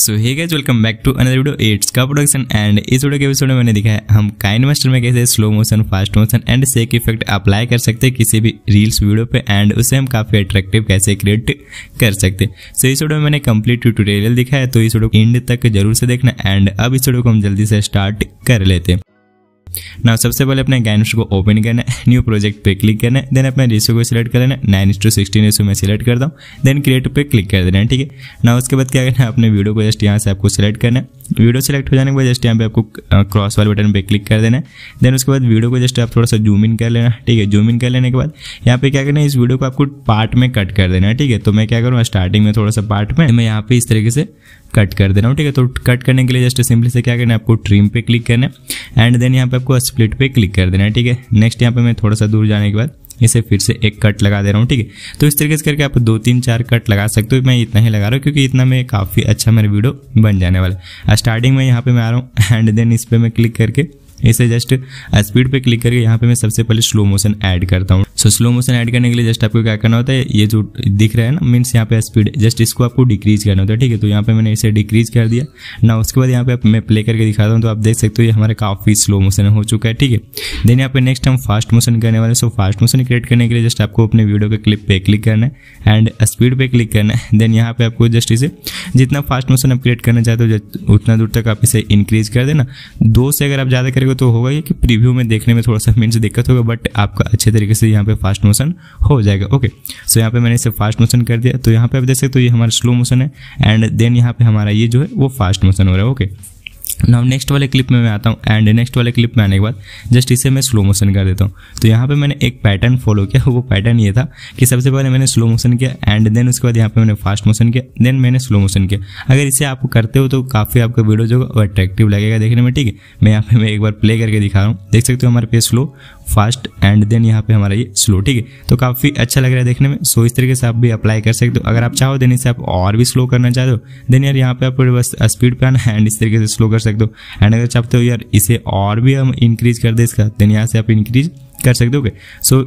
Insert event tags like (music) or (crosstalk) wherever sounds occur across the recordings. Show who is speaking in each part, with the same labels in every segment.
Speaker 1: so hey guys welcome back to another video एट्स का production and इस video के एपिसोड में मैंने दिखाया हम काइन मास्टर में कैसे slow motion fast motion and shake effect apply कर सकते हैं किसी भी रील्स वीडियो पे एंड उसे हम काफी अट्रैक्टिव कैसे क्रिएट कर सकते हैं so, सो इस वीडियो में मैंने कंप्लीट ट्यूटोरियल दिखाया तो इस वीडियो को एंड तक जरूर से देखना एंड अब इस वीडियो को हम जल्दी से स्टार्ट कर लेते हैं ना सबसे पहले अपने गैन को ओपन करना है न्यू प्रोजेक्ट पे क्लिक करना है देन अपने रेशो को सिलेक्ट कर लेना है नाइन टू सिक्सटीन रेशो में सिलेक्ट करता हूँ देन क्रिएट पे क्लिक कर देना है ठीक है ना उसके बाद क्या करना है अपने वीडियो को जस्ट यहाँ से आपको सिलेक्ट करना है वीडियो सेलेक्ट हो जाने के बाद जस्ट यहाँ पे आपको क्रॉस वाले बटन पे क्लिक कर देना है देन उसके बाद वीडियो को जस्ट आप थोड़ा सा जूम इन कर लेना ठीक है जूम इन कर लेने के बाद यहाँ पे क्या करना है इस वीडियो को आपको पार्ट में कट कर देना है ठीक है तो मैं क्या करूँ स्टार्टिंग में थोड़ा सा पार्ट में मैं यहाँ पे इस तरीके से कट कर देना हूँ ठीक है तो कट करने के लिए जस्ट सिंपली से क्या करना है आपको ट्रिम पे क्लिक करना है एंड देन यहाँ पे आपको स्प्लिट पे क्लिक कर देना है ठीक है नेक्स्ट यहाँ पे मैं थोड़ा सा दूर जाने के बाद इसे फिर से एक कट लगा दे रहा हूँ ठीक है तो इस तरीके से करके आप दो तीन चार कट लगा सकते हो मैं इतना ही लगा रहा हूँ क्योंकि इतना में काफ़ी अच्छा मेरा वीडियो बन जाने वाला है स्टार्टिंग में यहाँ पे मैं आ रहा हूँ एंड देन इस पर मैं क्लिक करके इसे जस्ट स्पीड पे क्लिक करके यहाँ पे मैं सबसे पहले स्लो मोशन ऐड करता हूँ सो स्लो मोशन ऐड करने के लिए जस्ट आपको क्या करना होता है ये जो दिख रहा है ना मीन्स यहाँ पे स्पीड जस्ट इसको आपको डिक्रीज करना होता है ठीक है तो यहाँ पे मैंने इसे डिक्रीज कर दिया ना उसके बाद यहाँ पे मैं प्ले करके दिखाता हूँ तो आप देख सकते हो ये हमारे काफ़ी स्लो मोशन हो चुका है ठीक है देन यहाँ पे नेक्स्ट हम फास्ट मोशन करने वाले सो फास्ट मोशन क्रिएट करने के लिए जस्ट आपको अपने वीडियो के क्लिप पे क्लिक करना है एंड स्पीड पे क्लिक करना है देन यहाँ पे आपको जस्ट इसे जितना फास्ट मोशन आप क्रिएट करना चाहते हो उतना दूर तक आप इसे इंक्रीज कर देना दो से अगर आप ज़्यादा करेंगे तो होगा ये कि प्रीव्यू में देखने में थोड़ा सा मीन दिक्कत होगा बट आपका अच्छे तरीके से यहाँ यहाँ पे फास्ट मोशन हो जाएगा ओके सो यहाँ पे मैंने इसे फास्ट मोशन कर दिया तो यहाँ पे आप देख सकते हो ये हमारा स्लो मोशन है एंड देन यहाँ पे हमारा ये जो है वो फास्ट मोशन हो रहा है ओके नाउ नेक्स्ट वाले क्लिप में मैं आता हूँ एंड नेक्स्ट वाले क्लिप में आने के बाद जस्ट इसे मैं स्लो मोशन कर देता हूँ तो यहाँ पे मैंने एक पैटर्न फॉलो किया (laughs) वो पैटर्न ये था कि सबसे पहले मैंने स्लो मोशन किया एंड देन उसके बाद यहाँ पे मैंने फास्ट मोशन किया देन मैंने स्लो मोशन किया अगर इसे आप करते हो तो काफ़ी आपका वीडियो जो है अट्रैक्टिव लगेगा देखने में ठीक है मैं यहाँ पे मैं एक बार प्ले करके दिखा रहा हूँ देख सकते हो हमारे पे स्लो फास्ट एंड देन यहाँ पे हमारा ये स्लो ठीक है तो काफ़ी अच्छा लग रहा है देखने में सो इस तरीके से आप भी अप्लाई कर सकते हो अगर आप चाहो देन इसे आप और भी स्लो करना चाहते हो देन यार यहाँ पे आप बस स्पीड पे आना एंड (laughs) इस तरीके से स्लो कर सकते हो एंड अगर चाहते हो यार इसे और भी हम इंक्रीज कर दे इसका देन यहाँ से आप इंक्रीज कर सकते होगे सो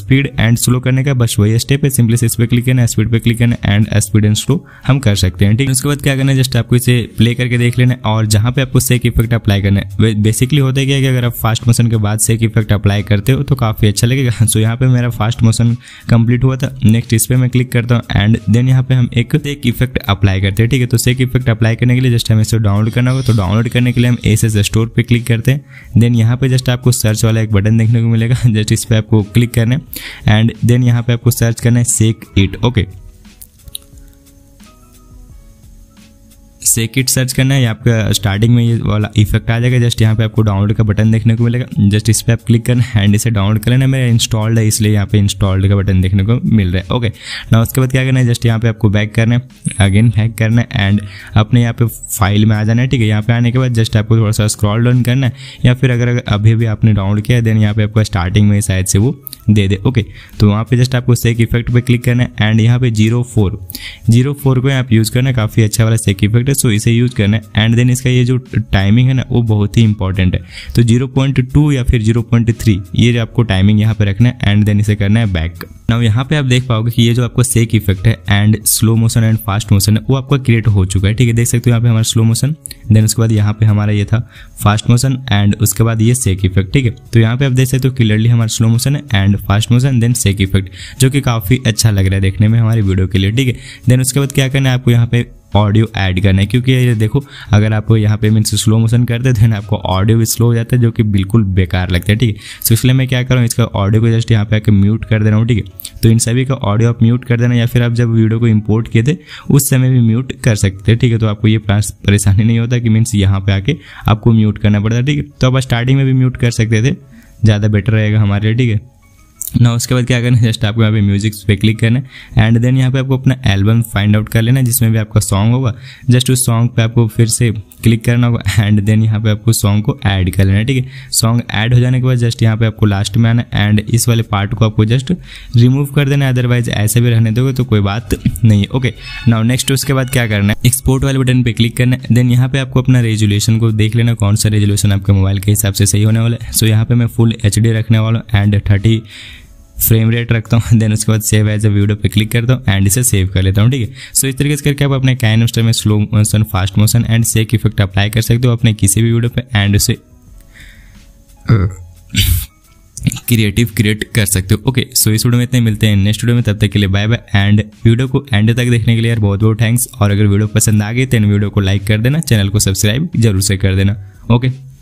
Speaker 1: स्पीड एंड स्लो करने का बस वही स्टेप है सिंपली से इस पर क्लिक करना स्पीड पे क्लिक करना एंड स्पीड एंड स्लो हम कर सकते हैं ठीक है उसके बाद क्या करना है जस्ट आपको इसे प्ले करके देख लेना और जहाँ पे आपको सेक इफेक्ट अप्लाई करना है बेसिकली होता है क्या कि अगर आप फास्ट मोशन के बाद सेक इफेक्ट अप्लाई करते हो तो काफ़ी अच्छा लगेगा सो (laughs) यहाँ पे मेरा फास्ट मोशन कंप्लीट हुआ था नेक्स्ट इस पर मैं क्लिक करता हूँ एंड देन यहाँ पे हम एक सेक इफेक्ट अप्लाई करते हैं ठीक है तो सेक इफेक्ट अप्लाई करने के लिए जस्ट हमें इसे डाउनलोड करना होगा तो डाउनलोड करने के लिए हम एस स्टोर पर क्लिक करते हैं देन यहाँ पे जस्ट आपको सर्च वाला एक बटन देखने को मिलेगा (laughs) जस्ट इस पर आपको क्लिक करना है एंड देन यहाँ पे आपको सर्च करना है shake it okay shake it search करना है आपका स्टार्टिंग में ये वाला इफेक्ट आ जाएगा जस्ट यहाँ पे आपको डाउनलोड का बटन देखने को मिलेगा जस्ट इस पर आप क्लिक करना है एंड इसे डाउनलोड कर लेना मेरा इंस्टॉल्ड है इसलिए यहाँ पे इंस्टॉल्ड का बटन देखने को मिल रहा है ओके ना उसके बाद क्या करना है जस्ट यहाँ पे आपको बैक करना है अगेन बैक करना है एंड अपने यहाँ पे फाइल में आ जाना है ठीक है यहाँ पे आने के बाद जस्ट आपको थोड़ा सा स्क्रॉल डाउन करना है या फिर अगर अभी भी आपने डाउनलोड किया देन यहाँ पे आपको स्टार्टिंग में शायद से वो दे दे ओके तो वहाँ पे जस्ट आपको सेक इफेक्ट पर क्लिक करना है एंड यहाँ पे जीरो फोर जीरो फोर को आप यूज़ करना है काफ़ी अच्छा वाला सेक इफेक्ट सो इसे यूज करना है एंड देन इसका ये जो टाइमिंग है ना वो बहुत ही इंपॉर्टेंट है तो 0.2 या फिर 0.3 ये जो आपको टाइमिंग यहाँ पे रखना है एंड देन इसे करना है बैक नाउ यहाँ पे आप देख पाओगे कि ये जो आपका सेक इफेक्ट है and slow motion and fast motion है वो आपका क्रिएट हो चुका है ठीक है देख सकते हो यहाँ पे हमारा स्लो मोशन देन उसके बाद यहाँ पे हमारा ये था फास्ट मोशन एंड उसके बाद ये सेक इफेक्ट ठीक है तो यहाँ पे आप देख सकते हो क्लियरली हमारा स्लो मोशन है and fast motion then shake effect जो कि काफ़ी अच्छा लग रहा है देखने में हमारे वीडियो के लिए ठीक है देन उसके बाद क्या करना है आपको यहाँ पे ऑडियो ऐड करना है क्योंकि ये देखो अगर आप यहाँ पे मीन्स स्लो मोशन करते हैं आपको ऑडियो भी स्लो हो जाता है जो कि बिल्कुल बेकार लगता है ठीक है तो इसलिए मैं क्या कर रहा हूँ इसका ऑडियो को जस्ट यहाँ पे आके म्यूट कर दे रहा हूँ ठीक है तो इन सभी का ऑडियो आप म्यूट कर देना या फिर आप जब वीडियो को इम्पोर्ट किए थे उस समय भी म्यूट कर सकते हैं ठीक है तो आपको ये परेशानी नहीं होता कि मीन्स यहाँ पर आके आपको म्यूट करना पड़ता है ठीक है तो आप स्टार्टिंग में भी म्यूट कर सकते थे ज़्यादा बेटर रहेगा हमारे लिए ठीक है ना उसके बाद क्या करना है जस्ट आपको यहाँ पे म्यूजिक पे क्लिक करना है एंड देन यहाँ पे आपको अपना एल्बम फाइंड आउट कर लेना है जिसमें भी आपका सॉन्ग होगा जस्ट उस सॉन्ग पे आपको फिर से क्लिक करना होगा एंड देन यहाँ पे आपको सॉन्ग को ऐड कर लेना है ठीक है सॉन्ग ऐड हो जाने के बाद जस्ट यहाँ पे आपको लास्ट में आना एंड इस वाले पार्ट को आपको जस्ट रिमूव कर देना अदरवाइज ऐसे भी रहने दोगे तो कोई बात नहीं है ओके नाउ नेक्स्ट उसके बाद क्या करना है एक्सपोर्ट वाले बटन पर क्लिक करना है देन यहाँ पे आपको अपना रेजुलेशन को देख लेना कौन सा रेजुलेशन आपके मोबाइल के हिसाब से सही होने वाला है सो यहाँ पे मैं फुल एच रखने वाला हूँ एंड थर्टी फ्रेम रेट रखता हूँ देन (laughs) उसके बाद सेव एज ए वीडियो पे क्लिक करता हूँ एंड इसे सेव कर लेता हूँ ठीक है सो इस तरीके से करके आप अपने कैन स्टर में slow motion fast motion and shake effect apply कर सकते हो अपने किसी भी वीडियो पे एंड उसे क्रिएटिव uh, क्रिएट (laughs) कर सकते हो ओके सो इस वीडियो में इतने मिलते हैं नेक्स्ट वीडियो में तब तक के लिए बाय बाय एंड वीडियो को एंड तक देखने के लिए यार बहुत बहुत थैंक्स और अगर वीडियो पसंद आ गई तो इन वीडियो को लाइक कर देना चैनल को सब्सक्राइब जरूर से कर देना ओके